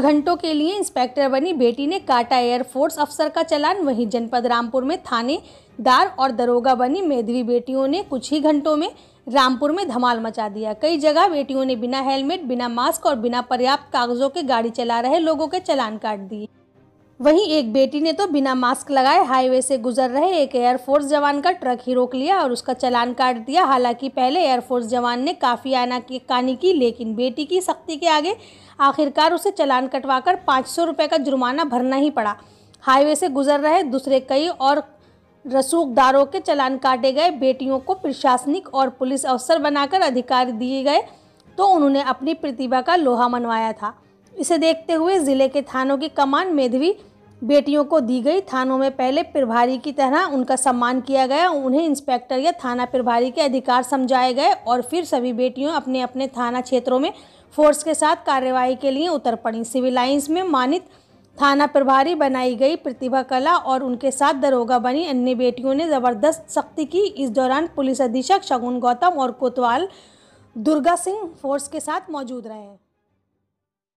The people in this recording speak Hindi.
कुछ घंटों के लिए इंस्पेक्टर बनी बेटी ने काटा एयरफोर्स अफसर का चलान वहीं जनपद रामपुर में थानेदार और दरोगा बनी मेधवी बेटियों ने कुछ ही घंटों में रामपुर में धमाल मचा दिया कई जगह बेटियों ने बिना हेलमेट बिना मास्क और बिना पर्याप्त कागजों के गाड़ी चला रहे लोगों के चलान काट दिए वहीं एक बेटी ने तो बिना मास्क लगाए हाईवे से गुजर रहे एक एयरफोर्स जवान का ट्रक ही रोक लिया और उसका चलान काट दिया हालांकि पहले एयरफोर्स जवान ने काफ़ी आना की कानी की लेकिन बेटी की सख्ती के आगे आखिरकार उसे चलान कटवाकर पाँच सौ रुपये का जुर्माना भरना ही पड़ा हाईवे से गुजर रहे दूसरे कई और रसूखदारों के चलान काटे गए बेटियों को प्रशासनिक और पुलिस अफसर बनाकर अधिकार दिए गए तो उन्होंने अपनी प्रतिभा का लोहा मनवाया था इसे देखते हुए ज़िले के थानों की कमान मेधवी बेटियों को दी गई थानों में पहले प्रभारी की तरह उनका सम्मान किया गया उन्हें इंस्पेक्टर या थाना प्रभारी के अधिकार समझाए गए और फिर सभी बेटियों अपने अपने थाना क्षेत्रों में फोर्स के साथ कार्यवाही के लिए उतर पड़ी सिविल लाइन्स में मानित थाना प्रभारी बनाई गई प्रतिभा कला और उनके साथ दरोगा बनी अन्य बेटियों ने ज़बरदस्त सख्ती की इस दौरान पुलिस अधीक्षक शगुन गौतम और कोतवाल दुर्गा सिंह फोर्स के साथ मौजूद रहे